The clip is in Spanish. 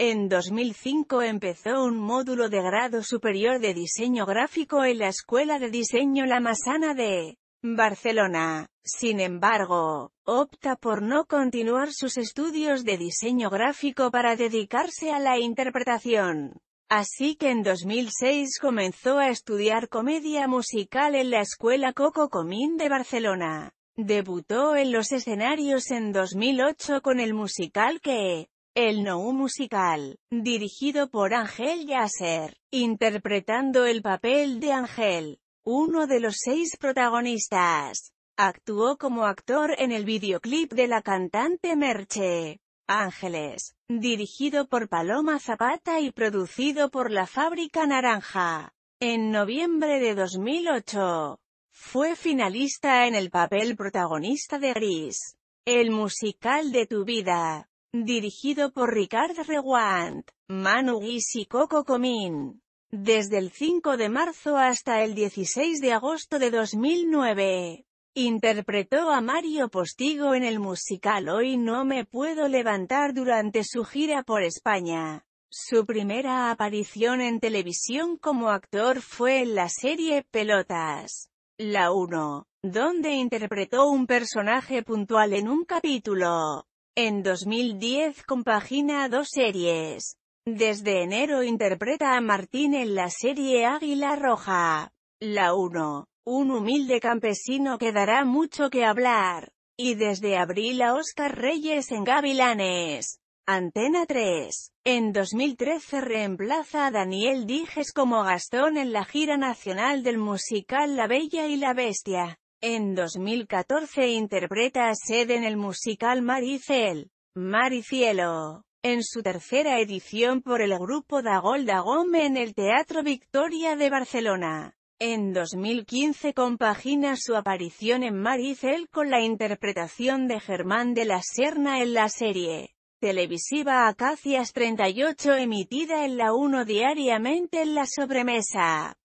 En 2005 empezó un módulo de grado superior de diseño gráfico en la Escuela de Diseño La Masana de Barcelona. Sin embargo, opta por no continuar sus estudios de diseño gráfico para dedicarse a la interpretación. Así que en 2006 comenzó a estudiar comedia musical en la Escuela Coco Comín de Barcelona. Debutó en los escenarios en 2008 con el musical que el No Musical, dirigido por Ángel Yasser, interpretando el papel de Ángel, uno de los seis protagonistas. Actuó como actor en el videoclip de la cantante Merche. Ángeles, dirigido por Paloma Zapata y producido por la Fábrica Naranja. En noviembre de 2008, fue finalista en el papel protagonista de Gris, el musical de tu vida. Dirigido por Ricard Reguant, Manu Guis y Coco Comín. Desde el 5 de marzo hasta el 16 de agosto de 2009. Interpretó a Mario Postigo en el musical Hoy no me puedo levantar durante su gira por España. Su primera aparición en televisión como actor fue en la serie Pelotas. La 1, donde interpretó un personaje puntual en un capítulo. En 2010 compagina dos series. Desde enero interpreta a Martín en la serie Águila Roja. La 1. Un humilde campesino que dará mucho que hablar. Y desde abril a Oscar Reyes en Gavilanes. Antena 3. En 2013 reemplaza a Daniel Dijes como Gastón en la gira nacional del musical La Bella y la Bestia. En 2014 interpreta a Sed en el musical Maricel, Maricielo, en su tercera edición por el grupo Dagol Dagome en el Teatro Victoria de Barcelona. En 2015 compagina su aparición en Maricel con la interpretación de Germán de la Serna en la serie televisiva Acacias 38 emitida en la 1 diariamente en la sobremesa.